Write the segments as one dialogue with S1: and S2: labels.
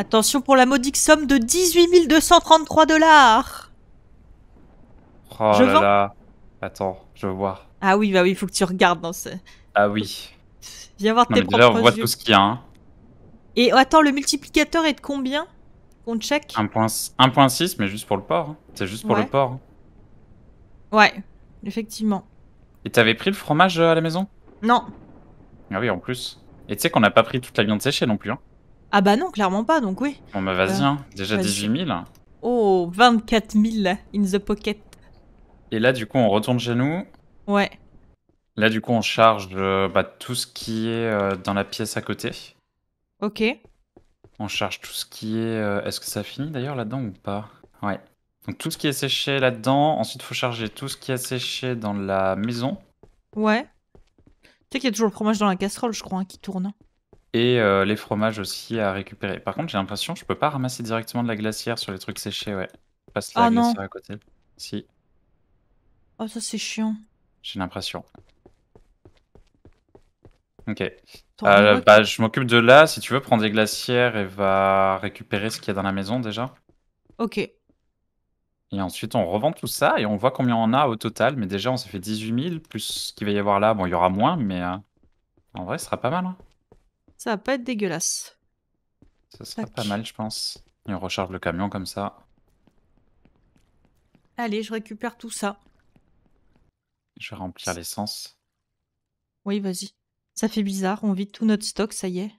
S1: Attention pour la modique somme de 18 233 dollars.
S2: Oh je là Attends, je veux voir.
S1: Ah oui, bah oui, il faut que tu regardes dans ce.
S2: Ah oui. Viens voir tes propres on voit tout ce qu'il y a. Hein.
S1: Et attends, le multiplicateur est de combien On check
S2: 1.6, mais juste pour le porc. Hein. C'est juste pour le porc. Hein.
S1: Ouais, effectivement.
S2: Et t'avais pris le fromage euh, à la maison Non. Ah oui, en plus. Et tu sais qu'on n'a pas pris toute la viande séchée non plus.
S1: Ah bah non, clairement pas, donc oui.
S2: Bon bah vas-y, hein. euh, déjà 18 000.
S1: Oh, 24 000 in the pocket.
S2: Et là, du coup, on retourne chez nous. Ouais. Là, du coup, on charge euh, bah, tout ce qui est euh, dans la pièce à côté. Ok. On charge tout ce qui est... Est-ce que ça finit d'ailleurs là-dedans ou pas Ouais. Donc tout ce qui est séché là-dedans. Ensuite, il faut charger tout ce qui est séché dans la maison.
S1: Ouais. Tu sais qu'il y a toujours le fromage dans la casserole, je crois, hein, qui tourne. Hein
S2: et euh, les fromages aussi à récupérer. Par contre, j'ai l'impression que je peux pas ramasser directement de la glacière sur les trucs séchés, ouais. la Ah non. à côté. Si,
S1: Oh, ça c'est chiant.
S2: j'ai l'impression. Ok. Euh, bah, je m'occupe de là. Si tu veux, prends des glacières et va récupérer ce qu'il y a dans la maison déjà. Ok. Et ensuite, on revend tout ça et on voit combien on a au total. Mais déjà, on s'est fait 18 000 plus ce qu'il va y avoir là. Bon, il y aura moins, mais euh, en vrai, ce sera pas mal. Hein.
S1: Ça va pas être dégueulasse.
S2: Ça sera pas mal, je pense. Et on recharge le camion comme ça.
S1: Allez, je récupère tout ça.
S2: Je vais remplir l'essence.
S1: Oui, vas-y. Ça fait bizarre, on vide tout notre stock, ça y est.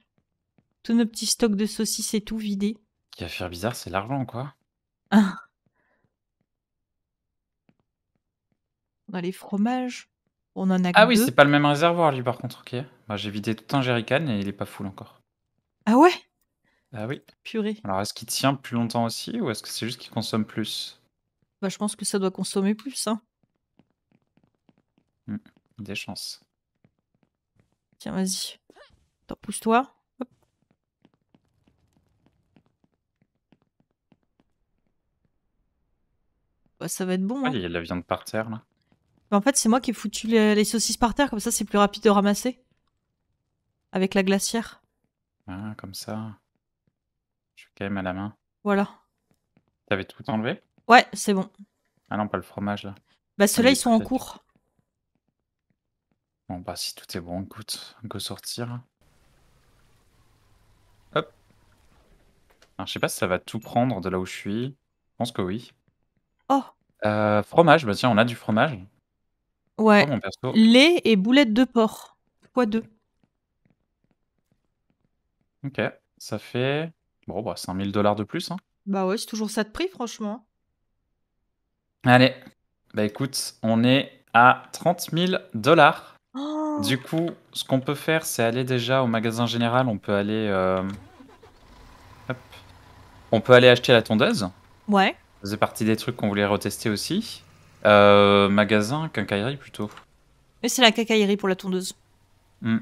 S1: Tous nos petits stocks de saucisses et tout vidés.
S2: Qui va faire bizarre, c'est l'argent, quoi.
S1: Ah. on a les fromages. On en a Ah oui, c'est pas
S2: le même réservoir, lui, par contre. Ok. Moi, bah, j'ai vidé tout un jerrycan et il est pas full encore. Ah ouais Ah oui. Purée. Alors, est-ce qu'il tient plus longtemps aussi ou est-ce que c'est juste qu'il consomme plus
S1: Bah, je pense que ça doit consommer plus, hein.
S2: hum, Des chances.
S1: Tiens, vas-y. t'en pousse-toi.
S2: Bah, ça va être bon. Hein. Il y a de la viande par terre, là.
S1: En fait, c'est moi qui ai foutu les, saucisses par terre, comme ça c'est plus rapide de ramasser. Avec la glacière.
S2: Ah, comme ça. Je suis quand même à la main. Voilà. T'avais tout enlevé Ouais, c'est bon. Ah non, pas le fromage là. Bah ceux-là, ils sont en cours. Bon, bah si tout est bon, écoute, peut sortir. Hop. Alors, je sais pas si ça va tout prendre de là où je suis. Je pense que oui. Oh. Euh, fromage, bah tiens, on a du fromage.
S1: Ouais. Lait et boulettes de porc, quoi deux.
S2: Ok, ça fait. Bon, bah, mille dollars de plus. Hein.
S1: Bah ouais, c'est toujours ça de prix, franchement.
S2: Allez, bah écoute, on est à 30 000 dollars. Oh. Du coup, ce qu'on peut faire, c'est aller déjà au magasin général. On peut aller. Euh, hop. On peut aller acheter la tondeuse. Ouais. Ça faisait partie des trucs qu'on voulait retester aussi. Euh, magasin, cacaillerie, plutôt.
S1: mais c'est la cacaillerie pour la tondeuse.
S2: Hmm.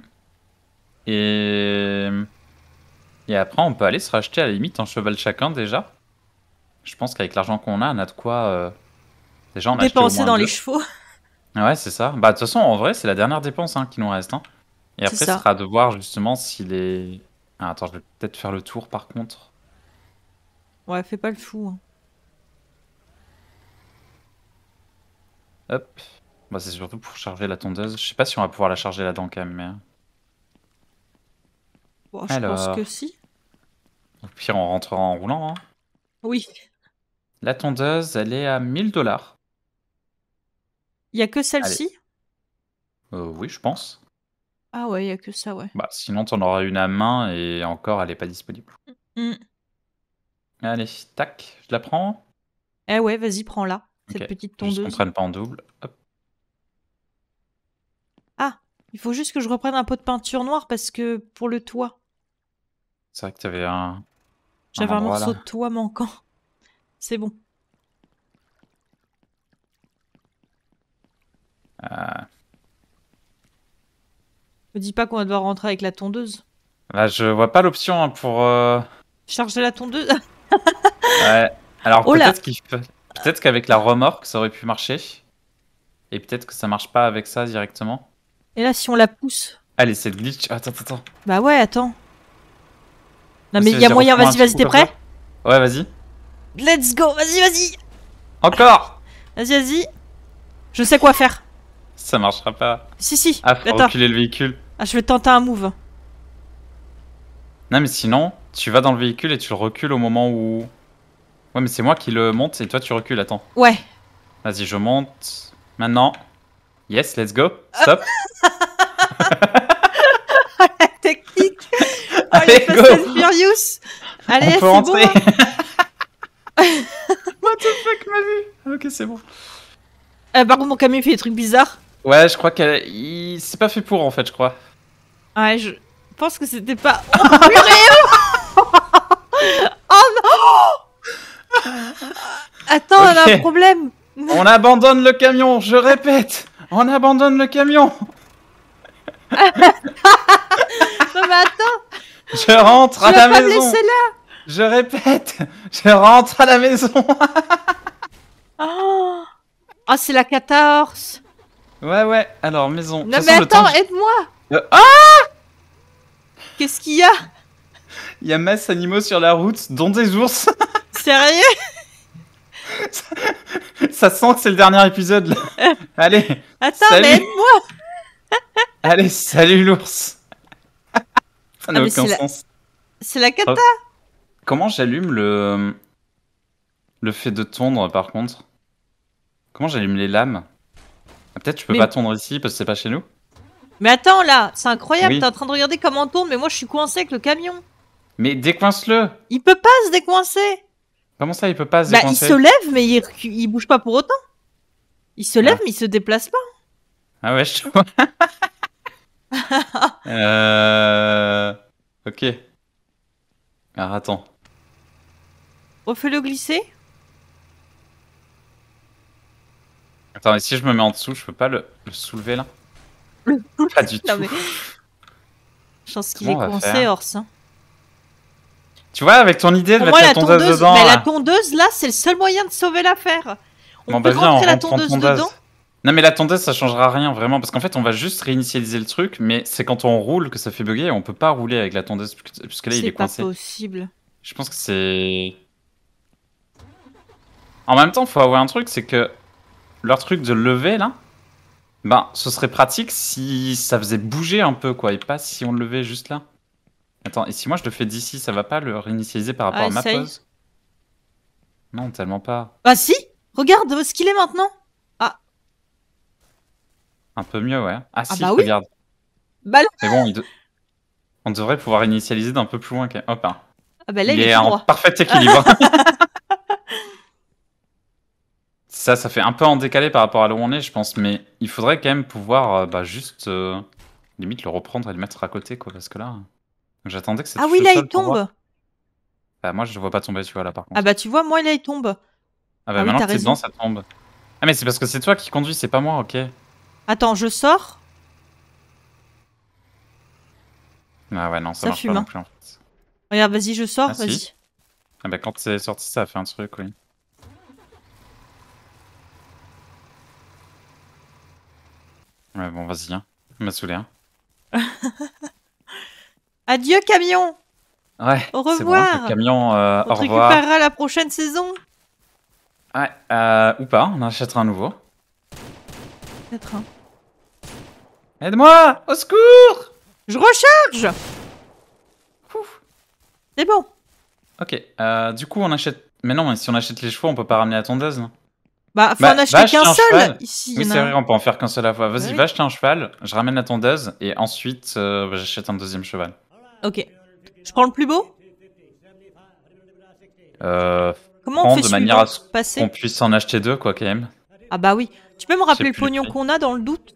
S2: Et... Et après, on peut aller se racheter à la limite un cheval chacun déjà. Je pense qu'avec l'argent qu'on a, on a de quoi. Euh, déjà, on Dépenser dans les chevaux. Ouais, c'est ça. Bah, de toute façon, en vrai, c'est la dernière dépense hein, qui nous reste. Hein. Et après, ce sera de voir justement si les. Ah, attends, je vais peut-être faire le tour par contre.
S1: Ouais, fais pas le fou. Hein.
S2: Hop. Bah, c'est surtout pour charger la tondeuse. Je sais pas si on va pouvoir la charger là-dedans quand même, mais... Hein.
S1: je pense que si.
S2: Au pire, on rentrera en roulant. Hein. Oui. La tondeuse, elle est à 1000 dollars.
S1: Il y a que celle-ci
S2: euh, Oui, je pense.
S1: Ah ouais, il y a que ça, ouais.
S2: Bah, sinon, t'en auras une à main et encore, elle n'est pas disponible. Mm, mm. Allez, tac, je la prends.
S1: Eh ouais, vas-y, prends-la cette petite tondeuse. Juste qu'on prenne pas en double. Ah, il faut juste que je reprenne un pot de peinture noire parce que pour le toit.
S2: C'est vrai que t'avais un. J'avais un, morceau de
S1: toit manquant. C'est bon. Euh... Me dis pas qu'on va devoir rentrer avec la tondeuse.
S2: Là, je vois pas l'option hein, pour. Euh.
S1: Charger la tondeuse.
S2: ouais. Alors oh peut-être qu'il Peut-être qu'avec la remorque, ça aurait pu marcher. Et peut-être que ça marche pas avec ça directement. Et là, si on la pousse Allez, c'est le glitch. Attends, attends,
S1: Bah ouais, attends. Non, mais il y a moyen. Vas-y, vas-y, t'es prêt Ouais, vas-y. Let's go, vas-y, vas-y Encore Vas-y, vas-y. Je sais quoi faire.
S2: Ça marchera pas. Si,
S1: si. Ah, faut reculer le véhicule. Ah, je vais tenter un move.
S2: Non, mais sinon, tu vas dans le véhicule et tu le recules au moment où Ouais, mais c'est moi qui le monte et toi tu recules, attends. Ouais. Vas-y, je monte. Maintenant. Yes, let's go. Stop.
S1: Oh, la technique. Oh, Allez, go. Furious. Allez, c'est bon. What the fuck, ma vie ah, Ok, c'est bon. Euh, par contre, mon camion fait des trucs bizarres.
S2: Ouais, je crois qu'elle. s'est C'est pas fait pour en fait, je crois.
S1: Ouais, je pense que c'était pas. Oh, purée oh non
S2: Attends, on a un problème. On abandonne le camion, je répète. On abandonne le camion. non
S1: mais attends.
S2: Je rentre à la maison. Je répète, je rentre à la maison.
S1: Oh, oh, c'est la 14.
S2: Ouais ouais, alors maison. Non mais attends, aide-moi. Euh, ah Qu'est-ce qu'il y a Il y a masse animaux sur la route, dont des ours. Sérieux ça, sent que c'est le dernier épisode là. Allez. Attends, mais aide-moi. Allez, salut l'ours. ça ah, n'a aucun sens. C'est la cata. Oh. Comment j'allume le le fait de tondre par contre Comment j'allume les lames ah, Peut-être que tu peux pas tondre ici parce que c'est pas chez nous.
S1: Mais attends là, c'est incroyable, t'es en train de regarder comment on tourne, mais moi je suis coincé avec le camion.
S2: Mais décoince-le
S1: Il peut pas se décoincer
S2: Comment ça, il peut pas se bah, Il se
S1: lève, mais il, bouge pas pour autant. Il se lève, ah. mais il se déplace pas.
S2: Ah ouais, je euh... Ok. Alors attends.
S1: Refais-le glisser
S2: Attends, mais si je me mets en dessous, je peux pas le, soulever là Pas du tout.
S1: Je pense qu'il est coincé, hors. Hein.
S2: Tu vois, avec ton idée de mettre la tondeuse, dedans. Mais la
S1: tondeuse, là, c'est le seul moyen de sauver l'affaire.
S2: On peut on la tondeuse, dedans. Non, mais la tondeuse, ça changera rien vraiment. Parce qu'en fait, on va juste réinitialiser le truc. Mais c'est quand on roule que ça fait bugger. Et on peut pas rouler avec la tondeuse. Puisque là, il est coincé. C'est pas Je pense que c'est. En même temps, faut avoir un truc, c'est que leur truc de lever là, ben, ce serait pratique si ça faisait bouger un peu, quoi, et pas si on le levait juste là. Attends, et si moi je le fais d'ici, ça va pas le réinitialiser par rapport ah, à ma pause Non, tellement pas.
S1: Bah si Regarde euh, ce qu'il est maintenant Ah
S2: Un peu mieux, ouais. Ah, ah si, bah regarde. Bah Mais bon, on devrait pouvoir initialiser d'un peu plus loin. Hop, hein. ah bah là, il, est, en parfait équilibre. ça, ça fait un peu en décalé par rapport à là où on est, je pense, mais il faudrait quand même pouvoir euh, bah, juste euh, limite le reprendre et le mettre à côté, quoi, parce que là. J'attendais que ça Ah oui, là, il tombe. Bah, moi, je vois pas tomber, tu vois, là, par contre.
S1: Ah bah, tu vois, moi, là, il tombe. Ah,
S2: ah bah, maintenant que t'es dedans, ça tombe. Ah, mais c'est parce que c'est toi qui conduis, c'est pas moi, ok.
S1: Attends, je sors.
S2: Ah ouais, non, ça, marche pas non hein. plus, en fait.
S1: Regarde, vas-y, je sors, ah, vas-y.
S2: Ah bah, quand c'est sorti, ça a fait un truc, oui. Ouais, bon, vas-y, hein. On m'a saoulé, hein.
S1: Adieu camion
S2: Ouais. Au revoir. camion, euh, au revoir. récupérera
S1: la prochaine saison.
S2: Ouais, euh, ou pas, on achètera un nouveau. Peut-être Aide-moi Au secours Je recharge C'est bon. Ok, euh, du coup on achète... Mais non, mais si on achète les chevaux, on peut pas ramener la tondeuse, Bah, faut on bah, en acheter qu'un seul ici, Oui, c'est vrai, on peut en faire qu'un seul à la fois. Vas-y, va acheter un cheval, je ramène la tondeuse, et ensuite j'achète un deuxième cheval.
S1: Ok. Je prends le plus beau
S2: euh, Comment on fait de manière à ce qu'on puisse en acheter deux, quoi, quand même.
S1: Ah bah oui. Tu peux me rappeler le pognon qu'on a dans le doute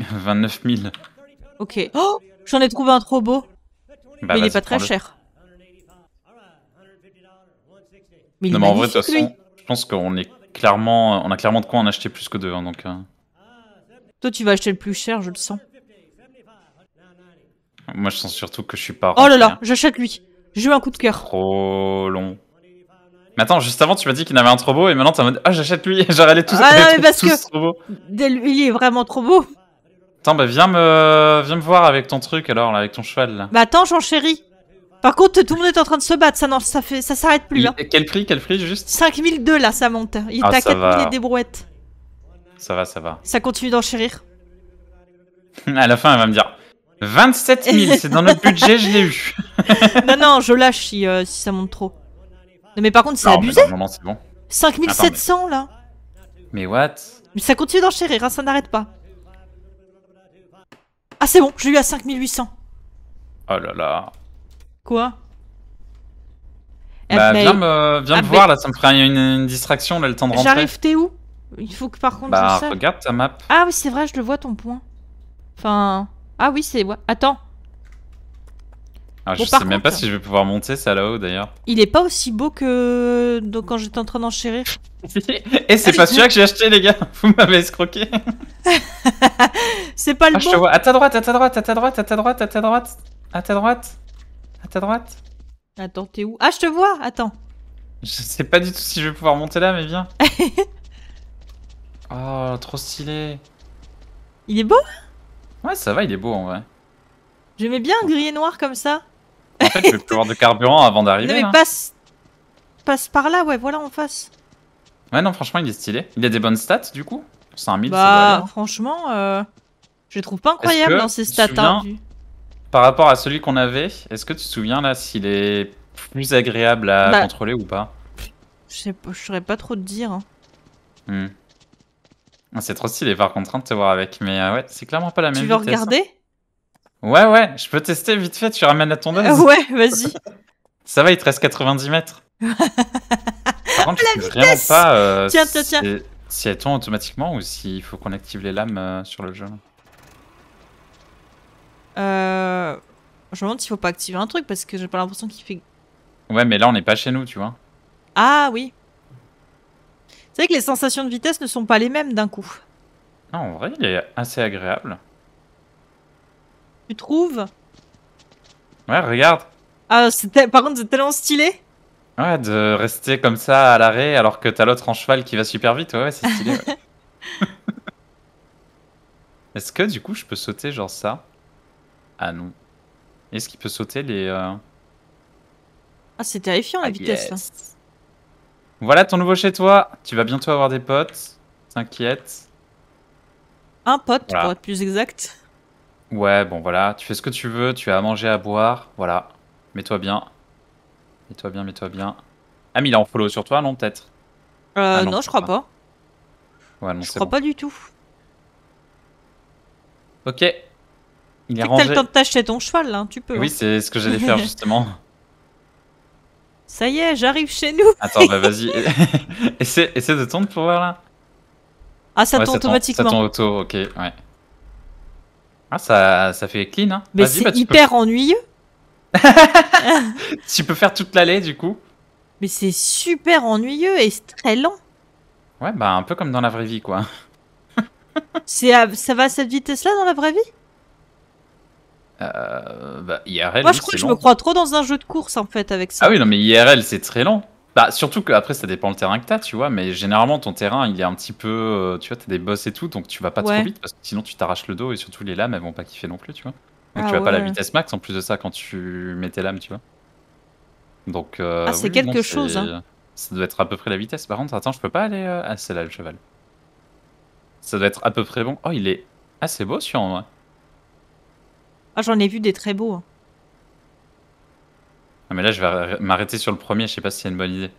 S2: 29 000.
S1: Ok. Oh J'en ai trouvé un trop beau. Bah, mais il est pas très cher.
S2: Mais non, mais en vrai, de toute façon, je pense qu'on est clairement, on a clairement de quoi en acheter plus que deux. Hein, donc, euh.
S1: Toi, tu vas acheter le plus cher, je le sens.
S2: Moi, je sens surtout que je suis pas. Oh là là, j'achète lui. J'ai eu un coup de cœur. Trop long. Mais attends, juste avant, tu m'as dit qu'il avait un trop beau et maintenant tu en mode Ah, j'achète lui. j'aurais tous. Ah non, mais parce que.
S1: Trop beau. Il est vraiment trop beau.
S2: Attends, bah viens me, viens me voir avec ton truc alors, là, avec ton cheval. Là.
S1: Bah attends, j'en chéris. Par contre, tout le monde est en train de se battre, ça, non, ça fait, ça s'arrête plus. là
S2: hein. Quel prix, quel prix juste
S1: 5002 là, ça monte. Il ah, est à 4000 et des brouettes.
S2: Ça va, ça va.
S1: Ça continue d'en chérir.
S2: à la fin, elle va me dire 27 000, c'est dans le budget, je l'ai eu.
S1: non, non, je lâche si, euh, si ça monte trop. Non, mais par contre, c'est abusé.
S2: Non, 5700 là. Mais what
S1: Mais ça continue d'enchérir, hein, ça n'arrête pas. Ah, c'est bon, je l'ai eu à 5800.
S2: Oh là là. Quoi bah, viens me, viens me voir là, ça me ferait une, distraction là, le temps de rentrer. J'arrive,
S1: t'es où Il faut que par contre. Bah, regarde ta map. Ah oui, c'est vrai, je le vois ton point. Enfin. Ah oui, c'est Attends. Ah, je sais même pas si je
S2: vais pouvoir monter ça là-haut d'ailleurs.
S1: Il est pas aussi beau que Donc, quand j'étais en train d'enchérir.
S2: Et eh, c'est pas celui-là que j'ai acheté, les gars. Vous m'avez escroqué. c'est pas le ah, bon. Je te vois. À ta droite, à ta droite, à ta droite, à ta droite, à ta droite, à ta droite, à ta
S1: droite. Attends, t'es où Ah, je te vois. Attends.
S2: Je sais pas du tout si je vais pouvoir monter là, mais viens. oh, trop stylé. Il est beau hein Ouais, ça va, il est beau en vrai.
S1: J'aimais bien un gris noir comme ça.
S2: En fait, je vais plus avoir de carburant avant d'arriver. Non, mais hein.
S1: passe... passe par là, ouais, voilà en face.
S2: Ouais, non, franchement, il est stylé. Il a des bonnes stats du coup c'est un mille. Bah,
S1: franchement, euh, je trouve pas incroyable dans ces stats. Hein,
S2: par rapport à celui qu'on avait, est-ce que tu te souviens là s'il est plus agréable à bah, contrôler ou pas
S1: Je, je saurais pas trop te dire. Hein.
S2: Hmm. Ah, c'est trop stylé par contre hein, de te voir avec, mais euh, ouais, c'est clairement pas la même Tu veux hein. regarder Ouais, ouais, je peux tester vite fait, tu ramènes la tondeuse. Euh, ouais, vas-y. Ça va, il te reste 90 mètres. par contre, je sais pas euh, tiens, tiens, tiens. Si, elle tombe automatiquement ou s'il faut qu'on active les lames sur le jeu.
S1: Je me demande s'il faut pas activer un truc parce que j'ai pas l'impression qu'il fait...
S2: Ouais, mais là on n'est pas chez nous, tu vois.
S1: Ah oui, c'est vrai que les sensations de vitesse ne sont pas les mêmes d'un coup.
S2: Non, en vrai, il est assez agréable. Tu trouves Ouais, regarde.
S1: Ah, par contre, c'est tellement stylé.
S2: Ouais, de rester comme ça à l'arrêt alors que t'as l'autre en cheval qui va super vite. Ouais, c'est stylé. Est-ce que du coup je peux sauter genre ça Ah non. Est-ce qu'il peut sauter les. Euh,
S1: ah, c'est terrifiant la vitesse. là.
S2: Voilà ton nouveau chez toi. Tu vas bientôt avoir des potes. T'inquiète.
S1: Un pote, pour être
S2: plus exact. Ouais, bon voilà. Tu fais ce que tu veux. Tu as à manger, à boire. Voilà. Mets-toi bien. Mets-toi bien, mets-toi bien. Ah, mais il est en follow sur toi, non, peut-être
S1: euh, ah non, je crois pas.
S2: Ouais, non, je crois pas du tout. Ok. Il est, rangé. T'as le temps de
S1: t'acheter ton cheval, là, hein, tu peux. Oui, hein. c'est ce que j'allais faire, justement. Ça y est, j'arrive chez nous. Attends, bah
S2: vas-y. essaie, de tourner pour voir là.
S1: Ah, ça ouais, automatiquement. Ça tourne
S2: auto, ok, ouais. Ah, ça, ça fait clean, hein. Mais c'est bah, hyper
S1: ennuyeux.
S2: tu peux faire toute l'allée, du coup.
S1: Mais c'est super ennuyeux et très lent.
S2: Ouais, bah un peu comme dans la vraie vie, quoi.
S1: c'est Ça va à cette vitesse-là dans la vraie vie
S2: euh, bah, IRL, Moi, je, crois, que je me
S1: crois trop dans un jeu de course en fait avec ça. Ah oui, non, mais
S2: IRL, c'est très lent. Bah, surtout que après, ça dépend le terrain que t'as, tu vois. Mais généralement, ton terrain, il est un petit peu. Euh, tu vois, t'as des boss et tout, donc tu vas pas trop vite parce que sinon, tu t'arraches le dos et surtout les lames, elles vont pas kiffer non plus, tu vois.
S1: Donc, ah tu vas pas la vitesse
S2: max en plus de ça quand tu mets tes lames, tu vois. Donc. Euh, ah, c'est quelque chose, hein. Ça doit être à peu près la vitesse. Par contre, attends, je peux pas aller. Ah, euh, c'est là le cheval. Ça doit être à peu près bon. Oh, il est assez beau, sur. en
S1: ah, j'en ai vu des très beaux. Hein.
S2: Ah, mais là, je vais m'arrêter sur le premier, je sais pas si c'est une bonne idée.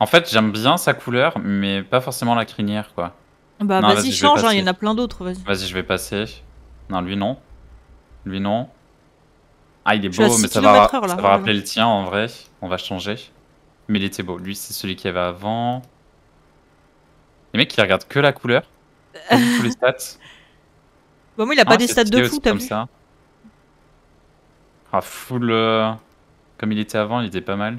S2: En fait, j'aime bien sa couleur, mais pas forcément la crinière, quoi. Bah vas-y, change, hein, il y en a plein d'autres, vas-y. je vais passer. Non, lui, non. Lui, non. Ah, il est beau, mais ça va, rappeler le tien, en vrai. On va changer. Mais il était beau. Lui, c'est celui qui avait avant. Les mecs, qui regardent que la couleur. les stats.
S1: Bah, moi, il a pas ah, des stats de fou, t'as comme vu
S2: ça. Ah, full... Comme il était avant, il était pas mal.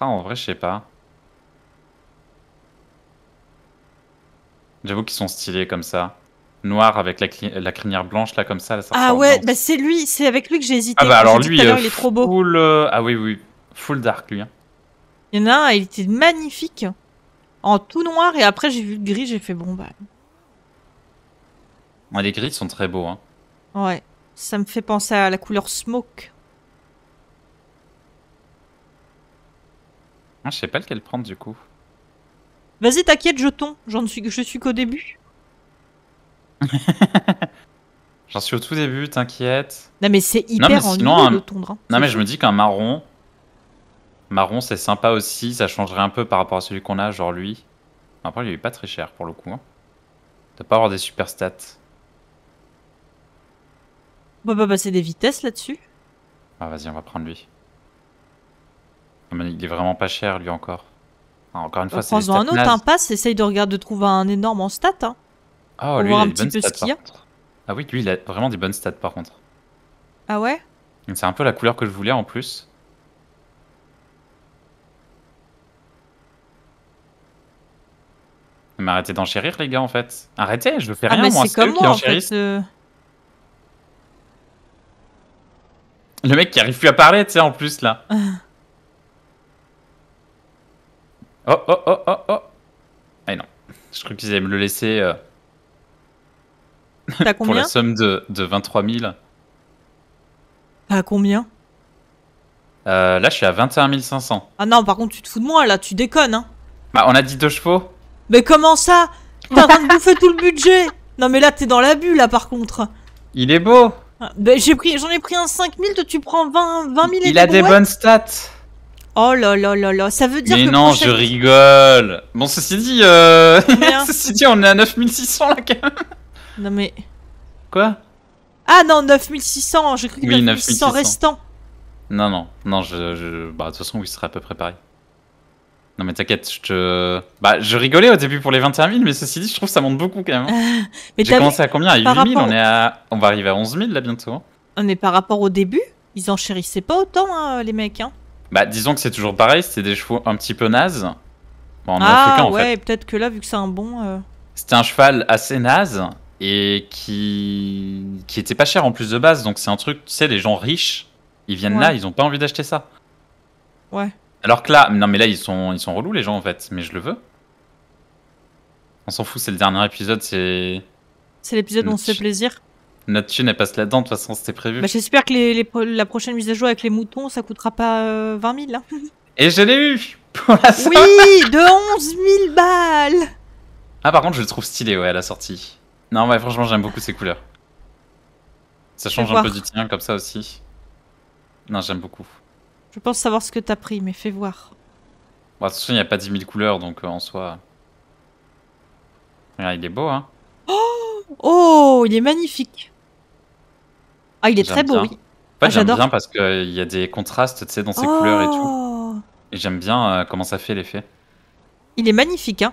S2: Ah, en vrai, je sais pas. J'avoue qu'ils sont stylés comme ça. Noir avec la, crinière blanche, là, comme ça.
S1: ah ouais, bah, c'est lui, c'est avec lui que j'ai hésité. Ah bah alors lui, euh, il est trop
S2: beau. Full, euh, ah oui, oui, full dark, lui. Hein.
S1: Il y en a un, il était magnifique. En tout noir, et après j'ai vu le gris, j'ai fait bon bah...
S2: les gris sont très beaux, hein.
S1: Ouais, ça me fait penser à la couleur smoke.
S2: Ah, je sais pas lequel prendre du coup.
S1: Vas-y, t'inquiète, jetons. J'en suis, je suis qu'au début.
S2: J'en suis au tout début, t'inquiète. Non mais c'est hyper hein. non, mais de tondre. Non mais je me dis qu'un marron, marron c'est sympa aussi. Ça changerait un peu par rapport à celui qu'on a, genre lui. Après, il est pas très cher pour le coup. Hein. De pas avoir des super stats.
S1: On peut pas passer des vitesses là-dessus
S2: Ah vas-y, on va prendre lui. il est vraiment pas cher lui encore. Ah, encore une euh, fois, c'est un autre, impasse. Hein,
S1: passe, essaye de regarder, de trouver un énorme en stats. Hein.
S2: ah, lui, il un petit peu stats, ce Ah oui, lui, il a vraiment des bonnes stats par contre. Ah ouais C'est un peu la couleur que je voulais en plus. Mais arrêtez d'enchérir les gars en fait. Arrêtez, je veux fais ah, rien moi. C'est comme moi Le mec qui arrive plus à parler, tu sais, en plus, là. Ah. oh, oh, oh, oh, oh. Ah non. Je crois qu'ils allaient me le laisser... combien euh, Pour la somme de, de 23 000. T'as combien euh, Là, je suis à 21 500.
S1: Ah non, par contre, tu te fous de moi, là. Tu déconnes, hein.
S2: Bah, on a dit deux chevaux.
S1: Mais comment ça T'as en de bouffer tout le budget Non mais là, t'es dans la bulle, là, par contre.
S2: Il est beau
S1: ah, bah, j'ai pris, j'en ai pris un 5000, toi tu prends 20, 000 et Il a des bonnes stats. Oh là là là là, ça veut dire Mais que non, je
S2: rigole. Bon, ceci dit, euh, ceci dit, on est à 9600
S1: là quand même. Non mais. Quoi Ah non, 9600, j'ai cru que oui, 9600 restants.
S2: Non, non, non, je. Bah, de toute façon, il sera serait à peu près pareil. Non mais t'inquiète, je te... Bah, je rigolais au début pour les 21 000, mais ceci dit, je trouve que ça monte beaucoup quand même. Hein. Ah,
S1: mais J'ai commencé à combien
S2: À 8 000, on, est à... on va arriver à 11 000 là bientôt.
S1: Hein. est par rapport au début, ils chérissaient pas autant hein, les mecs.
S2: Bah disons que c'est toujours pareil, c'était des chevaux un petit peu nazes. Bon, ah en ouais,
S1: peut-être que là, vu que c'est un bon... Euh,
S2: c'était un cheval assez naze et qui... qui était pas cher en plus de base, donc c'est un truc, tu sais, les gens riches, ils viennent là, ils ont pas envie d'acheter ça. Ouais. Alors que là, non mais là ils sont, ils sont relous les gens en fait, mais je le veux. On s'en fout, c'est le dernier épisode, c'est...
S1: C'est l'épisode où on se fait plaisir.
S2: Notre thune, elle passe là-dedans, de toute façon, c'était prévu. Bah,
S1: J'espère que les, la prochaine mise à jour avec les moutons, ça coûtera pas 20 euh, 000. Hein.
S2: Et je l'ai eu
S1: Oui, de 11 000 balles
S2: Ah, par contre, je le trouve stylé, ouais, à la sortie. Non, mais franchement, j'aime beaucoup ces couleurs. Ça change un peu du tien, comme ça aussi. Non, j'aime beaucoup.
S1: Je pense savoir ce que t'as pris, mais fais voir.
S2: Bon, de toute façon, il n'y a pas 10 000 couleurs, donc euh, en soi... Regarde, il est beau, hein
S1: oh, oh il est magnifique Ah, il est très beau, oui. Ah, j'aime bien
S2: parce qu'il y a des contrastes, tu sais, dans ses couleurs et tout. Oh. Et j'aime bien euh, comment ça fait l'effet.
S1: Il est magnifique, hein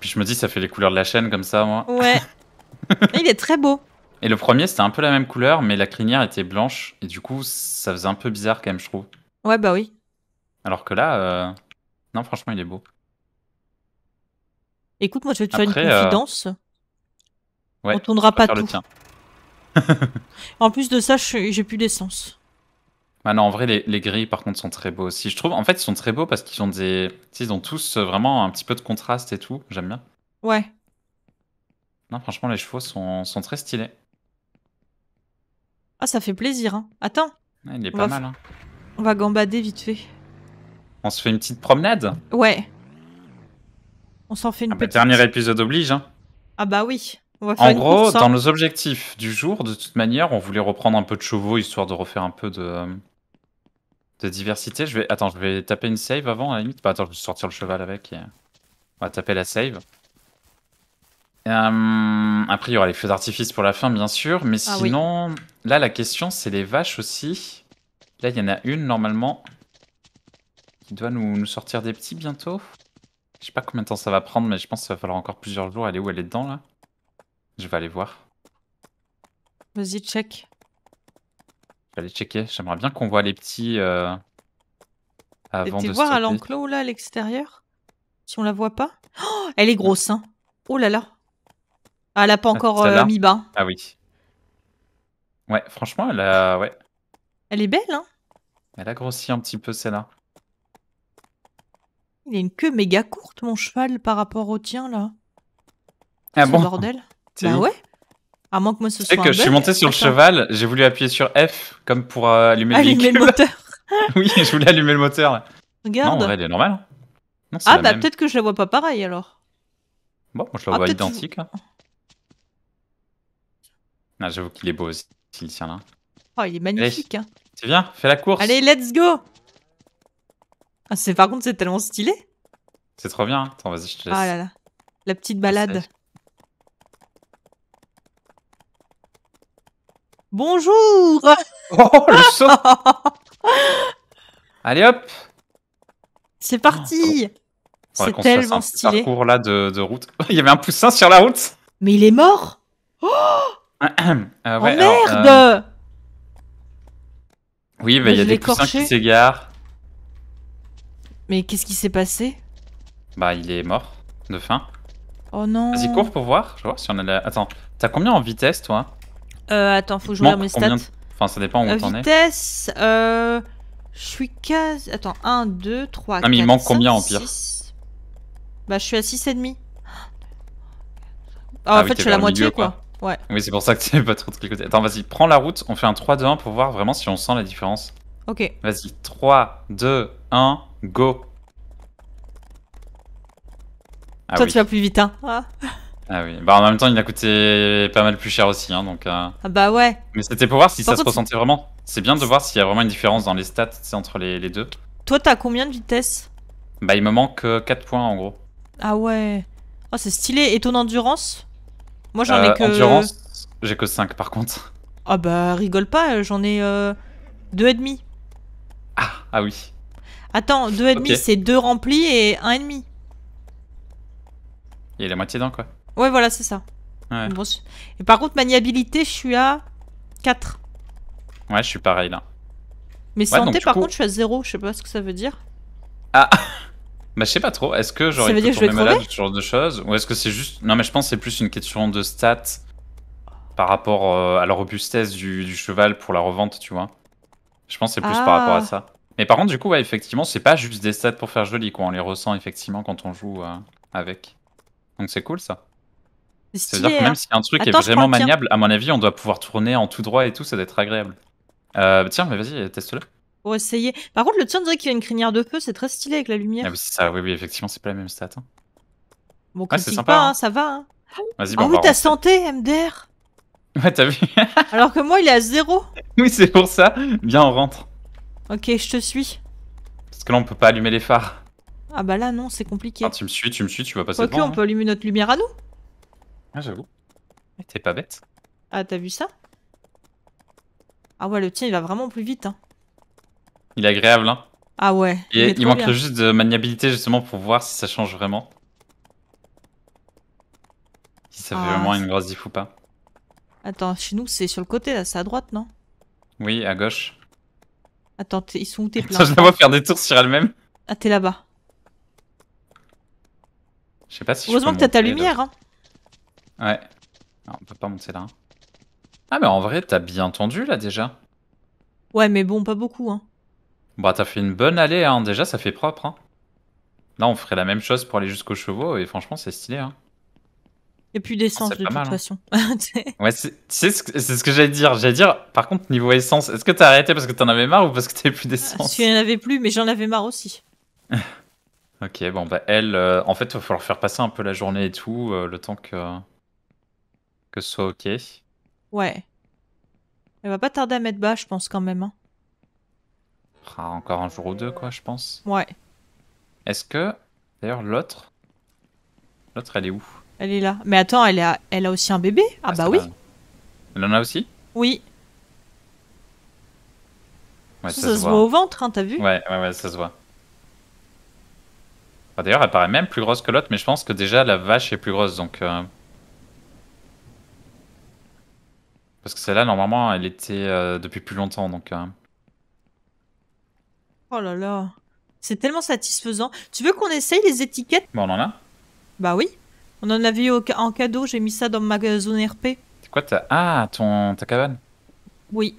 S2: Puis je me dis, ça fait les couleurs de la chaîne, comme ça, moi.
S1: Ouais. il est très beau.
S2: Et le premier, c'était un peu la même couleur, mais la crinière était blanche. Et du coup, ça faisait un peu bizarre, quand même, je trouve. Ouais, bah oui. Alors que là, euh, non, franchement, il est beau.
S1: Écoute, moi, je vais te faire une euh, confidence.
S2: Ouais, on tournera pas tout.
S1: en plus de ça, j'ai plus d'essence.
S2: Bah non, en vrai, les, grilles, par contre, sont très beaux aussi. Je trouve, en fait, ils sont très beaux parce qu'ils ont des... Ils ont tous euh, vraiment un petit peu de contraste et tout. J'aime bien. Ouais. Non, franchement, les chevaux sont, très stylés.
S1: Ah, ça fait plaisir. Hein. Attends.
S2: il est pas mal. Hein.
S1: On va gambader vite fait.
S2: On se fait une petite promenade
S1: Ouais. On s'en fait une ah bah, dernier
S2: épisode oblige. Hein.
S1: Ah bah oui. en gros, hein. dans nos
S2: objectifs du jour, de toute manière, on voulait reprendre un peu de chevaux histoire de refaire un peu de, de diversité. Je vais... Attends, je vais taper une save avant, à la limite. Bah, attends, je vais sortir le cheval avec. On va taper la save. Euh, après, il y aura les feux d'artifice pour la fin, bien sûr. Mais ah sinon, là, la question, c'est les vaches aussi. Là, il y en a une, normalement, qui doit nous, sortir des petits bientôt. Je sais pas combien de temps ça va prendre, mais je pense qu'il va falloir encore plusieurs jours. Elle est où Elle est dedans, là Je vais aller voir.
S1: Vas-y, check.
S2: Je vais aller checker. J'aimerais bien qu'on voit les petits euh, avant de voir à l'enclos,
S1: là, à l'extérieur Si on la voit pas oh, Elle est grosse, hein Oh là là ah, Elle a pas ah, encore euh, mis bas.
S2: Ah oui. Ouais, franchement, elle a... Ouais. Elle est belle, hein Elle a grossi un petit peu, celle-là.
S1: Il a une queue méga courte, mon cheval, par rapport au tien, là.
S2: Ah bon bordel. Bah ouais.
S1: À moins que moi ce soit. Tu sais que je suis monté sur le cheval,
S2: j'ai voulu appuyer sur F, comme pour euh, allumer le allumer, allumer le, moteur. oui, je voulais allumer le moteur. Regarde. Non, en vrai, elle est normale.
S1: ah, bah peut-être que je la vois pas pareil alors.
S2: Bon, moi je la ah, vois identique. Là, hein. ah, J'avoue qu'il est beau aussi, le tien là.
S1: Oh, il est magnifique. Hein.
S2: C'est bien, fais la course. Allez,
S1: let's go. Ah, c'est par contre, c'est tellement stylé.
S2: C'est trop bien. Hein. Attends, vas-y, je te ah
S1: laisse. là La petite balade. Bonjour. Oh, le saut. Allez hop. C'est parti.
S2: Oh, c'est tellement stylé. là de, de route. il y avait un poussin sur la route.
S1: Mais il est mort.
S2: Euh, oh, euh, merde. Oui, bah, mais il y a des coussins qui s'égarent.
S1: Mais qu'est-ce qui s'est passé
S2: Bah, il est mort de faim.
S1: Oh non. Vas-y, cours
S2: pour voir. Je si on a la... Attends, t'as combien en vitesse, toi
S1: Euh, attends, faut que je regarde mes stats. De...
S2: Enfin, ça dépend où euh, t'en es.
S1: Vitesse, euh... Je suis quasi... Attends, 1, 2, 3, non, mais il manque combien en pire 6... Bah, je suis à 6,5.
S2: Ah, ah, en fait, je suis à la moitié, milieu, quoi. Ouais. Oui, c'est pour ça que tu pas trop de côté. Attends, vas-y, prends la route, on fait un 3-2-1 pour voir vraiment si on sent la différence. Ok. Vas-y, 3, 2, 1, go. Ah Toi, tu vas
S1: plus vite, hein. Ah.
S2: ah. oui. Bah, en même temps, il a coûté pas mal plus cher aussi, hein, donc. Euh. Ah bah ouais. Mais c'était pour voir si ça se ressentait vraiment. C'est bien de voir s'il y a vraiment une différence dans les stats entre les, deux.
S1: Toi, t'as combien de vitesse
S2: Bah, il me manque 4 euh, points en gros.
S1: Ah ouais. Oh, c'est stylé. Et ton endurance moi, j'en ai euh, que.
S2: j'ai que 5 par contre.
S1: Ah bah, rigole pas, j'en ai 2,5. Euh,
S2: ah, ah oui.
S1: Attends, 2,5, c'est 2 remplis et 1,5.
S2: Il y a la moitié d'un, quoi.
S1: Ouais, voilà, c'est ça. Ouais. et par contre, maniabilité, je suis à 4.
S2: Ouais, je suis pareil, là. Mais santé, par contre, je
S1: suis à 0. Je sais pas ce que ça veut dire.
S2: Ah bah, je sais pas trop. Est-ce que j'aurais pu tomber malade, ce genre de choses Ou est-ce que c'est juste. Non, mais je pense que c'est plus une question de stats par rapport euh, à la robustesse du, cheval pour la revente, tu vois. Je pense que c'est plus par rapport à ah. ça. Mais par contre, du coup, ouais, effectivement, c'est pas juste des stats pour faire joli, quoi. On les ressent effectivement quand on joue euh, avec. Donc c'est cool ça.
S1: C'est veut dire que même hein. si un truc est vraiment maniable,
S2: à mon avis, on doit pouvoir tourner en tout droit et tout, ça doit être agréable. Euh, tiens, mais vas-y, teste-le
S1: essayer. Par contre, le tien dirait qu'il a une crinière de feu, c'est très stylé avec la lumière.
S2: Ah, oui, oui, effectivement, c'est pas la même stat. Hein.
S1: Bon, ah, c'est sympa, hein. Hein, ça va. Hein. Vas-y, ah bon, Ah oui, bah, ta santé, MDR. Ouais, t'as vu. Alors que moi, il est à zéro.
S2: Oui, c'est pour ça. Bien, on rentre.
S1: Ok, je te suis.
S2: Parce que là, on peut pas allumer les phares.
S1: Ah bah là, non, c'est compliqué. Ah, tu me
S2: suis, tu me suis, tu vas passer Ok on peut
S1: allumer notre lumière à nous.
S2: Ah, j'avoue. T'es pas bête.
S1: Ah, t'as vu ça Ah ouais, le tien, il va vraiment plus vite. Hein.
S2: Il est agréable, hein.
S1: Ah ouais. il, manque juste
S2: de maniabilité, justement, pour voir si ça change vraiment. Si ça fait ah, vraiment une grosse diff ou pas.
S1: Attends, chez nous, c'est sur le côté, là. C'est à droite, non
S2: Oui, à gauche.
S1: Attends, ils sont où tes plans Je la
S2: faire des tours sur elle-même. Ah, t'es là-bas. Je sais pas si Heureusement que t'as ta lumière, hein. Ouais. Non, on peut pas monter là. Hein. Ah, mais en vrai, t'as bien tendu, là, déjà.
S1: Ouais, mais bon, pas beaucoup, hein.
S2: Bah, t'as fait une bonne allée, hein. Déjà, ça fait propre, hein. Là, on ferait la même chose pour aller jusqu'aux chevaux, et franchement, c'est stylé, hein.
S1: Et puis d'essence, de toute hein. façon.
S2: ouais, c'est ce que j'allais dire. J'allais dire, par contre, niveau essence, est-ce que t'as arrêté parce que t'en avais marre ou parce que t'avais plus ah, d'essence
S1: Je n'en avais plus, mais j'en avais marre aussi.
S2: ok, bon, bah, elle, euh, en fait, il va falloir faire passer un peu la journée et tout, euh, le temps que, que ce soit ok.
S1: Ouais. Elle va pas tarder à mettre bas, je pense, quand même. Hein
S2: encore un jour ou deux, quoi, je pense. Ouais. Est-ce que, d'ailleurs, l'autre, l'autre, elle est où
S1: Elle est là. Mais attends, elle a, elle a aussi un bébé ah, ah, bah oui. Elle en a aussi Oui.
S2: ça, se, voit. au
S1: ventre, hein, t'as vu
S2: ouais, ouais, ça se voit. d'ailleurs, elle paraît même plus grosse que l'autre, mais je pense que déjà la vache est plus grosse, donc. Euh, parce que celle-là, normalement, elle était euh, depuis plus longtemps, donc. Euh...
S1: Oh là là. C'est tellement satisfaisant. Tu veux qu'on essaye les étiquettes Bah on en a Bah oui. On en avait eu en cadeau, j'ai mis ça dans ma zone RP.
S2: C'est quoi ta... Ah, ton... ta cabane
S1: Oui.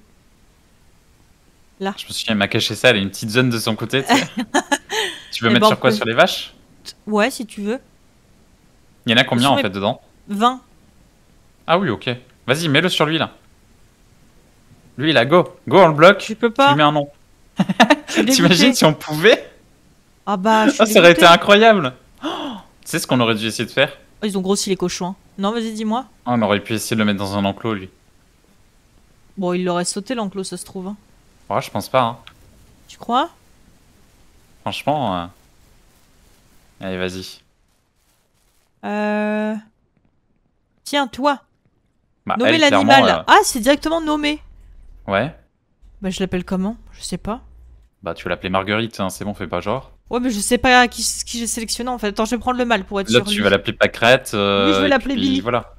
S1: Là. Je
S2: me souviens, elle m'a caché ça, elle a une petite zone de son côté.
S1: tu veux eh mettre ben, sur quoi Sur les vaches Ouais, si tu veux.
S2: Il y en a combien en fait dedans 20. Ah oui, ok. Vas-y, mets-le sur lui là. Lui là, go. Go, on le bloque. Tu peux pas. Tu mets un nom.
S1: T'imagines si on pouvait Ah bah, ah, Ça aurait été
S2: incroyable Tu sais ce qu'on aurait dû essayer de faire
S1: oh, Ils ont grossi les cochons. Hein. Non, vas-y, dis-moi.
S2: Ah, on aurait pu essayer de le mettre dans un enclos, lui.
S1: Bon, il l'aurait sauté, l'enclos, ça se trouve. Hein.
S2: Ouais, je pense pas. Hein. Tu crois Franchement... Euh, allez, vas-y. Euh... Tiens, toi bah, Nommer l'animal. Euh,
S1: ah, c'est directement nommé. Ouais. Bah, je l'appelle comment Je sais pas.
S2: Bah, tu l'appeler Marguerite, hein, c'est bon, fais pas genre.
S1: Ouais, mais je sais pas qui, qui j'ai sélectionné en fait. Attends, je vais prendre le mal pour être sûr. Là, tu vas
S2: l'appeler Pacrette euh, oui, je vais l'appeler Billy. Voilà.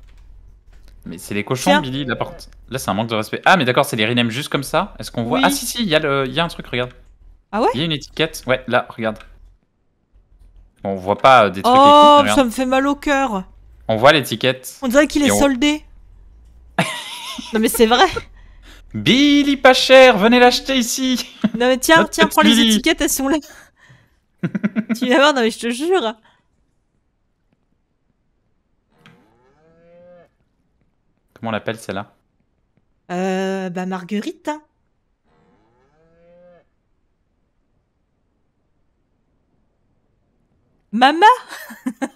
S2: Mais c'est les cochons, Billy. porte là, c'est un manque de respect. Ah, mais d'accord, c'est les rinem juste comme ça. Est-ce qu'on voit Ah, si, si, il y, le... y, a un truc, regarde. Ah ouais Il y a une étiquette. Ouais, là, regarde. on voit pas euh, des trucs. Oh, ça me
S1: fait mal au cœur.
S2: On voit l'étiquette. On dirait qu'il est
S1: soldé. non, mais c'est vrai.
S2: Billy, pas cher, venez
S1: l'acheter ici. Non mais tiens, tiens, prends les étiquettes, elles sont là. tu vas voir, non mais je te jure.
S2: Comment on l'appelle celle-là
S1: Euh, bah Marguerite.
S2: Maman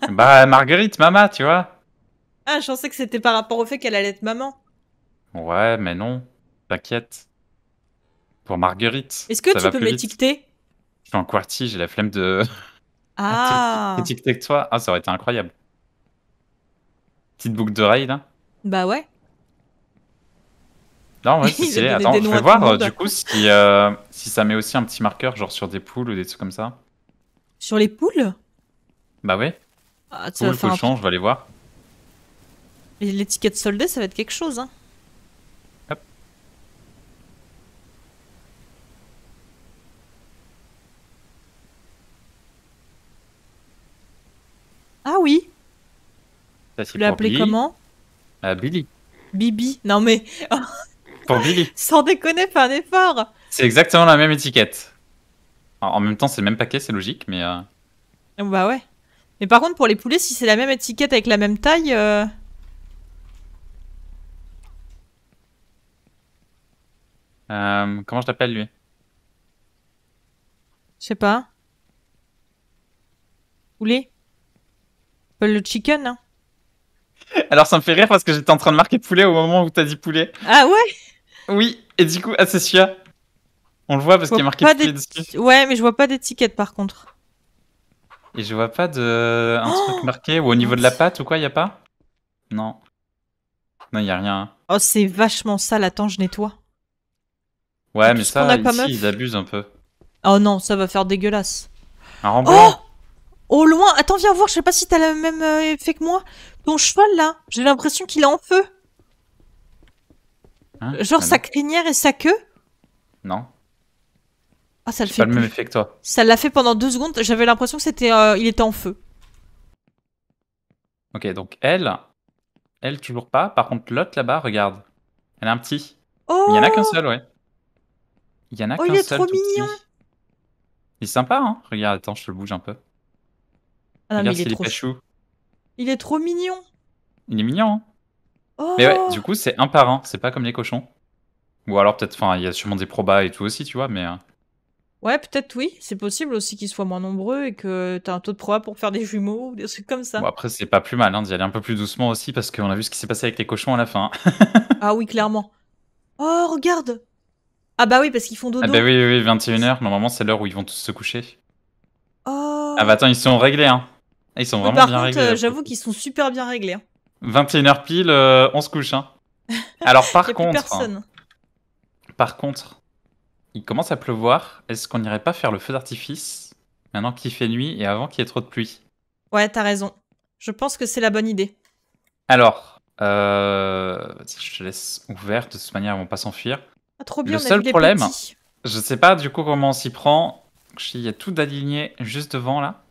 S2: Mama Bah Marguerite, Mama, tu vois.
S1: Ah, je pensais que c'était par rapport au fait qu'elle allait être maman.
S2: Ouais, mais non, t'inquiète pour Marguerite. Est-ce que tu peux m'étiqueter Je suis en QWERTY, j'ai la flemme de.
S1: Ah
S2: Étiqueter que toi. Ah, ça aurait été incroyable. Petite boucle d'oreille là Bah ouais. Non, ouais, c'est Attends, je vais voir du coup si, euh, si ça met aussi un petit marqueur, genre sur des poules ou des trucs comme ça.
S1: Sur les poules
S2: Bah ouais. Ah, je vais aller voir.
S1: L'étiquette soldée, ça va être quelque chose, hein. Ah oui.
S2: Ça, tu l'as appelé comment Euh... Billy.
S1: Bibi. Non mais. pour Billy. Sans déconner, fais un effort.
S2: C'est exactement la même étiquette. en même temps, c'est le même paquet, c'est logique, mais. Euh...
S1: Bah ouais. Mais par contre, pour les poulets, si c'est la même étiquette avec la même taille. Euh...
S2: euh comment je t'appelle lui
S1: Je sais pas. Poulet le chicken. Hein.
S2: Alors ça me fait rire parce que j'étais en train de marquer poulet au moment où t'as dit poulet.
S1: Ah ouais
S2: Oui, et du coup, ah, sûr On le voit parce qu'il y a marqué poulet
S1: Ouais, mais je vois pas d'étiquette par contre.
S2: Et je vois pas de. un oh truc marqué ou au niveau de la pâte ou quoi, y a pas Non. Non, y a rien.
S1: Oh, c'est vachement sale. Attends, je nettoie.
S2: Ouais, mais ça, ici, ils abusent un peu.
S1: Oh non, ça va faire dégueulasse. Un au loin, attends, viens voir, je sais pas si t'as le même euh, effet que moi. Ton cheval, là, j'ai l'impression qu'il est en feu. Hein, Genre ah sa crinière et sa queue Non. Ah, ça le fait. pas le même effet que toi. Ça l'a fait pendant deux secondes, j'avais l'impression que c'était, euh, il était en feu.
S2: Ok, donc elle, elle toujours pas. Par contre, l'autre là-bas, regarde. Elle a un petit. Oh il y en a qu'un seul, ouais. Il y en a oh, qu'un seul. Oh, il est trop mignon. Il est sympa, hein Regarde, attends, je te le bouge un peu. Ah
S1: il est, trop mignon. Il est mignon. Hein. Oh mais ouais, du
S2: coup, c'est un par un, c'est pas comme les cochons. Ou alors peut-être, enfin, il y a sûrement des probas et tout aussi, tu vois, mais. Euh.
S1: Ouais, peut-être oui, c'est possible aussi qu'ils soient moins nombreux et que t'as un taux de proba pour faire des jumeaux ou des trucs comme ça. après,
S2: c'est pas plus mal hein, d'y aller un peu plus doucement aussi parce qu'on a vu ce qui s'est passé avec les cochons à la fin.
S1: ah oui, clairement. Oh, regarde Ah bah oui, parce qu'ils font ah dodo. Ah bah oui,
S2: oui, 21h, normalement c'est l'heure où ils vont tous se coucher. Oh. Ah bah attends, ils sont réglés, hein ah, ils sont vraiment par contre, euh,
S1: j'avoue qu'ils sont super bien réglés.
S2: 21h hein. pile, euh, on se couche. Hein. Alors par contre, par contre, il commence à pleuvoir. Est-ce qu'on n'irait pas faire le feu d'artifice maintenant qu'il fait nuit et avant qu'il y ait trop de pluie
S1: Ouais, t'as raison. Je pense que c'est la bonne idée.
S2: Alors, euh, je te laisse ouvert. De toute manière, ils vont pas s'enfuir. Ah, trop bien. Le seul problème, je sais pas du coup comment on s'y prend. Il y a tout d'aligné juste devant là.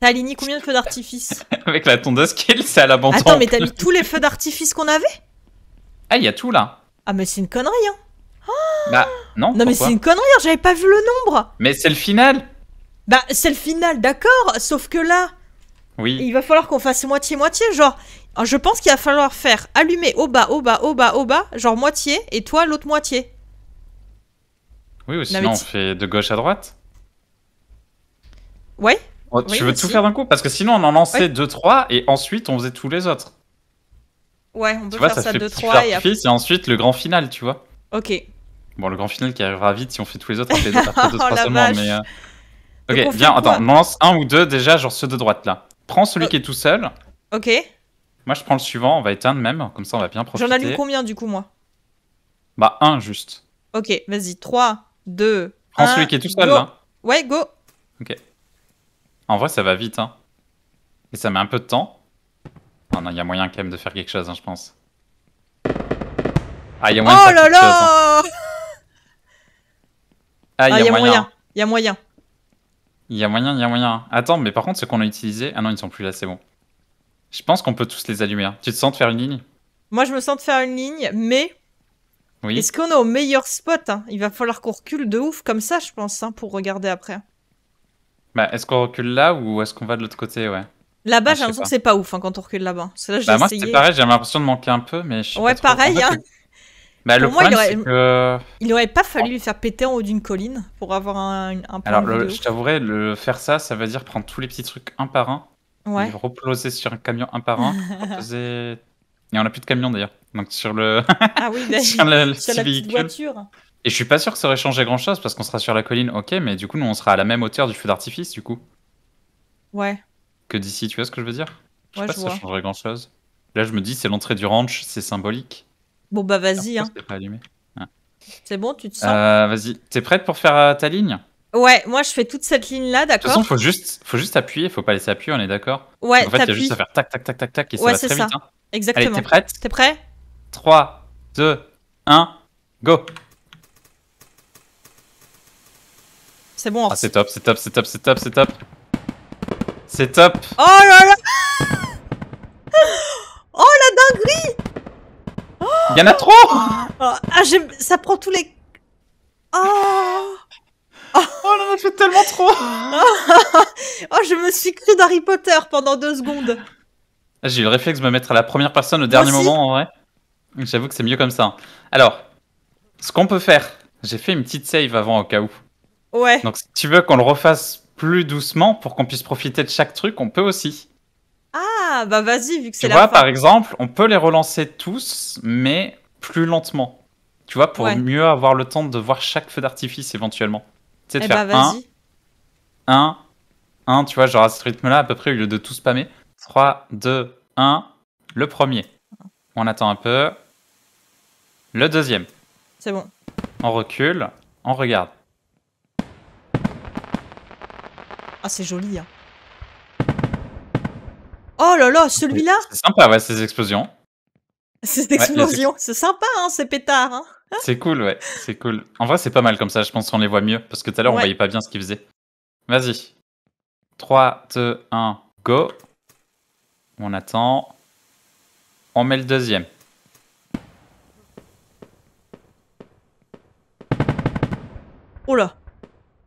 S1: T'as aligné combien de feux d'artifice
S2: Avec la tondeuse qu'elle c'est à l'abandon. Attends, mais t'as mis
S1: tous les feux d'artifice qu'on avait
S2: Ah, il y a tout là.
S1: Ah, mais c'est une connerie, hein
S2: ah Bah, non. Non, mais c'est une
S1: connerie, hein, j'avais pas vu le nombre. Mais c'est le final. Bah, c'est le final, d'accord, sauf que là. Oui. Il va falloir qu'on fasse moitié-moitié, genre. Ah, je pense qu'il va falloir faire allumer au bas, au bas, au bas, au bas, genre moitié, et toi l'autre moitié.
S2: Oui, ou sinon on fait de gauche à droite. Ouais, Oh, tu veux tout faire d'un coup Parce que sinon, on en lançait 2-3 et ensuite, on faisait tous les autres.
S1: Ouais, on peut faire ça 2-3 et après...
S2: Et ensuite, le grand final, tu vois. Ok. Bon, le grand final qui arrivera vite si on fait tous les autres après trois oh seulement, euh, mais... Ok, viens, attends, on lance un ou deux déjà, genre ceux de droite là. Prends celui oh. qui est tout seul. Ok. Moi je prends le suivant, on va éteindre même, comme ça on va bien profiter. J'en allume combien du coup moi Bah un juste.
S1: Ok, vas-y, 3, 2, Prends celui qui est tout seul là. Ouais, go.
S2: Ok. En vrai, ça va vite, Et hein. ça met un peu de temps. Ah non, il y a moyen quand même de faire quelque chose, hein, je pense. Ah, il y a moyen oh de faire là hein. ah, ah, il y, a moyen. Il y a moyen. Il y a moyen, il y a moyen. Attends, mais par contre, ceux qu'on a utilisé. Ah non, ils sont plus là, c'est bon. Je pense qu'on peut tous les allumer. Tu te sens de faire une ligne
S1: Moi, je me sens de faire une ligne, mais... Oui. Est-ce qu'on est au meilleur spot Il va falloir qu'on recule de ouf comme ça, je pense, hein, pour regarder après.
S2: Bah, est-ce qu'on recule là ou est-ce qu'on va de l'autre côté, ouais
S1: Là-bas, ah, j'ai l'impression que c'est pas ouf hein, quand on recule là-bas. Là, bah, moi, c'est pareil, j'ai
S2: l'impression de manquer un peu, mais je Ouais, pareil, hein. Bah, le problème, il, aurait... Que...
S1: il aurait pas fallu lui faire péter en haut d'une colline pour avoir un, un Alors, le, Alors, je
S2: t'avouerais, le faire ça, ça veut dire prendre tous les petits trucs un par un, ouais. reposer sur un camion un par un, et on a plus de camion d'ailleurs. Donc sur le, ah
S1: oui, sur, le, la petite voiture.
S2: Et je suis pas sûr que ça aurait changé grand chose parce qu'on sera sur la colline, ok, mais du coup, nous on sera à la même hauteur du feu d'artifice, du coup. Ouais. Que d'ici, tu vois ce que je veux dire Je sais pas si ça changerait grand chose. Là, je me dis, c'est l'entrée du ranch, c'est symbolique.
S1: Bon, bah vas-y. Hein. C'est bon, tu te sens euh,
S2: Vas-y. T'es prête pour faire euh, ta ligne
S1: Ouais, moi je fais toute cette ligne là, d'accord. De toute façon, faut
S2: juste, faut juste appuyer, faut pas laisser appuyer, on est d'accord. Ouais, En fait, il y a juste à faire tac, tac, tac, tac, tac, et ça ouais, très ça. Hein. Exactement. t'es prête T'es prêt 3, 2, 1, go C'est bon. c'est top, c'est top, c'est top, c'est top, c'est top. C'est top.
S1: Oh là là Oh la dinguerie Il y en a trop Ah, ça prend tous les... Oh Oh, je fais tellement trop Oh, je me suis cru d'Harry Potter pendant deux secondes.
S2: J'ai eu le réflexe de me mettre à la première personne au dernier moment, en vrai. J'avoue que c'est mieux comme ça. Alors, ce qu'on peut faire, j'ai fait une petite save avant au cas où. Ouais. Donc si tu veux qu'on le refasse plus doucement pour qu'on puisse profiter de chaque truc, on peut aussi.
S1: Ah, bah vas-y, vu que c'est la Tu vois, par
S2: exemple, on peut les relancer tous, mais plus lentement. Tu vois, pour mieux avoir le temps de voir chaque feu d'artifice éventuellement. Tu sais, de eh faire bah, un, un, un, tu vois, genre à ce rythme-là, à peu près, au lieu de tout spammer. 3, 2, 1, le premier. On attend un peu. Le deuxième. C'est bon. On recule, on regarde.
S1: Ah, c'est joli. Hein. Oh là là, celui-là
S2: C'est sympa, ouais, ces explosions.
S1: Ces explosions, c'est sympa, hein, ces pétards. Hein.
S2: c'est cool, ouais, c'est cool. En vrai, c'est pas mal comme ça, je pense qu'on les voit mieux, parce que tout à l'heure, on voyait pas bien ce qu'ils faisaient. Vas-y. 3, 2, 1, go. On attend. On met le deuxième. Oh là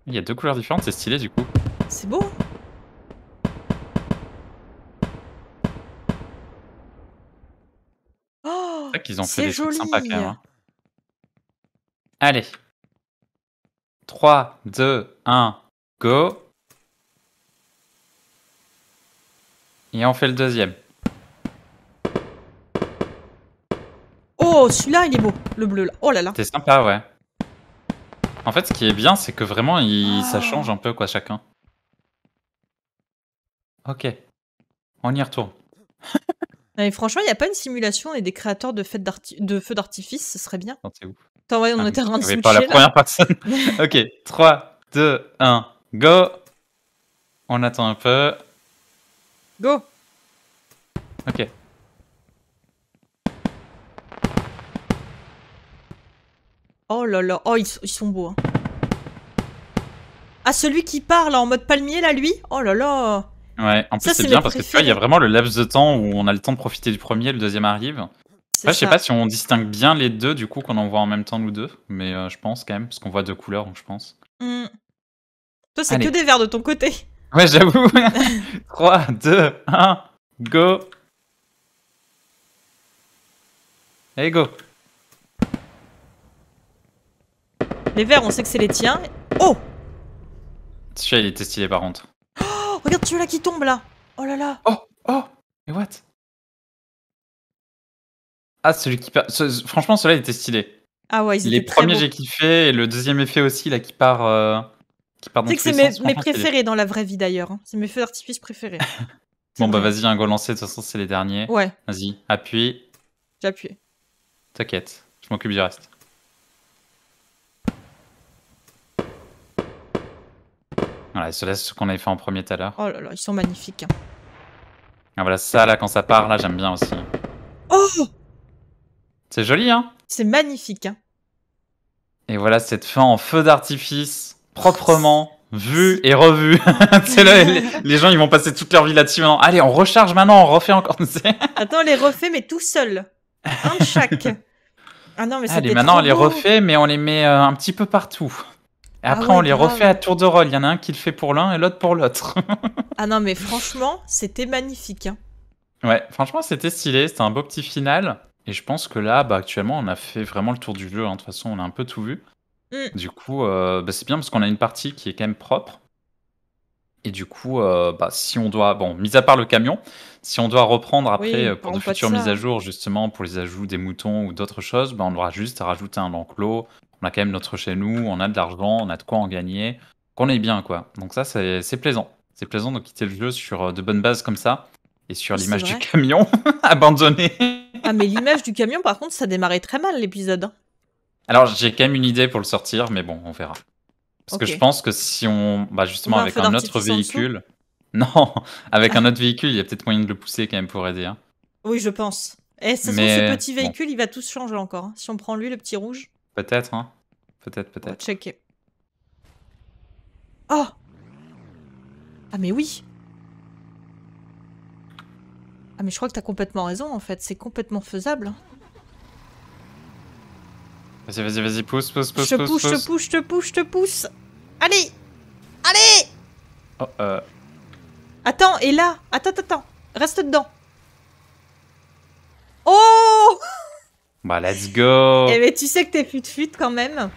S2: Il y a deux couleurs différentes, c'est stylé du coup.
S1: C'est beau Oh C'est qu'ils ont oh, fait des trucs sympas quand même. Hein.
S2: Allez. 3, 2, 1, go. Et on fait le deuxième.
S1: Oh, celui-là, il est beau, le bleu là. Oh là là.
S2: C'est sympa, ouais. En fait, ce qui est bien, c'est que vraiment, il- ça ah. change un peu, quoi, chacun. Ok. On y retourne.
S1: mais franchement, il n'y a pas une simulation et des créateurs de, fêtes feux d'artifice, ce serait bien. Non, c'est où Attends, on ah, était pas la première personne.
S2: ok, 3, 2, 1, go On attend un peu. Go Ok.
S1: Oh là là, oh, ils, sont beaux. Hein. Ah, celui qui parle en mode palmier, là, lui Oh là là
S2: Ouais, en plus c'est bien parce que tu vois, il y a vraiment le laps de temps où on a le temps de profiter du premier, le deuxième arrive. je sais pas si on distingue bien les deux, du coup, qu'on en voit en même temps, nous deux. Mais euh, je pense quand même, parce qu'on voit deux couleurs, je pense. Hmm. Toi, c'est que des
S1: verts de ton côté.
S2: Ouais, j'avoue. 3, 2, 1, go. Allez, go.
S1: Les verts, on sait que c'est les tiens. Oh
S2: Tu là il était stylé par contre.
S1: Regarde celui-là qui tombe là Oh là là Oh Oh
S2: Mais what Ah, celui qui part. Franchement, celui-là était stylé. Ah ouais, ils Les premiers, j'ai kiffé. Et le deuxième effet aussi, là, qui part. Euh, qui part dans que c'est mes, préférés
S1: dans la vraie vie d'ailleurs. Hein. C'est mes feux d'artifice préférés.
S2: bon, bah vas-y, un go lancé. De toute façon, c'est les derniers. Ouais. Vas-y, appuie. J'appuie. T'inquiète, je m'occupe du reste. Voilà, ceux-là, ce qu'on avait fait en premier tout à l'heure.
S1: Oh là là, ils sont magnifiques. Hein.
S2: Ah voilà, ça là, quand ça part, là, j'aime bien aussi. Oh C'est joli, hein
S1: C'est magnifique, hein.
S2: Et voilà cette fin en feu d'artifice, proprement vu et revu. là, les, gens, ils vont passer toute leur vie là-dessus maintenant. Allez, on recharge maintenant, on refait encore.
S1: Attends, on les refait, mais tout seul.
S2: Un de chaque.
S1: Ah non, mais Allez, maintenant, on les refait,
S2: mais on les met euh, un petit peu partout. Et ah après, on les refait à tour de rôle. Il y en a un qui le fait pour l'un et l'autre pour l'autre.
S1: ah non, mais franchement, c'était magnifique. Hein.
S2: Ouais, franchement, c'était stylé. C'était un beau petit final. Et je pense que là, bah, actuellement, on a fait vraiment le tour du jeu. Hein. De toute façon, on a un peu tout vu. Mm. Du coup, euh, bah, c'est bien parce qu'on a une partie qui est quand même propre. Et du coup, euh, bah, si on doit, bon, mis à part le camion, si on doit reprendre après euh, pour de futures mises à jour, justement, pour les ajouts des moutons ou d'autres choses, bah, on aura juste à rajouter un enclos, on a quand même notre chez nous, on a de l'argent, on a de quoi en gagner, qu'on est bien, quoi. Donc ça, c'est plaisant. C'est plaisant de quitter le jeu sur euh, de bonnes bases comme ça et sur l'image du camion abandonné.
S1: ah, mais l'image du camion, par contre, ça démarrait très mal l'épisode. Hein.
S2: Alors, j'ai quand même une idée pour le sortir, mais bon, on verra. Parce que je pense que si on. Bah, justement, avec un autre véhicule. Non, avec un autre véhicule, il y a peut-être moyen de le pousser quand même pour aider. Hein.
S1: Oui, je pense. Et eh, ça, ce petit véhicule, il va tout changer encore. Hein. Si on prend lui, le petit rouge.
S2: Peut-être, hein. Peut-être, peut-être.
S1: Checker. Oh Ah mais oui Ah mais je crois que t'as complètement raison en fait, c'est complètement faisable. Hein.
S2: Vas-y, vas-y, vas-y, pousse, pousse, pousse, je te pousse, Je
S1: pousse, je pousse, je te pousse. Allez Allez Oh, euh... Attends, et là Attends, attends, reste dedans. Oh
S2: bah, let's go! Eh, mais
S1: ben, tu sais que t'es fut-fut quand même.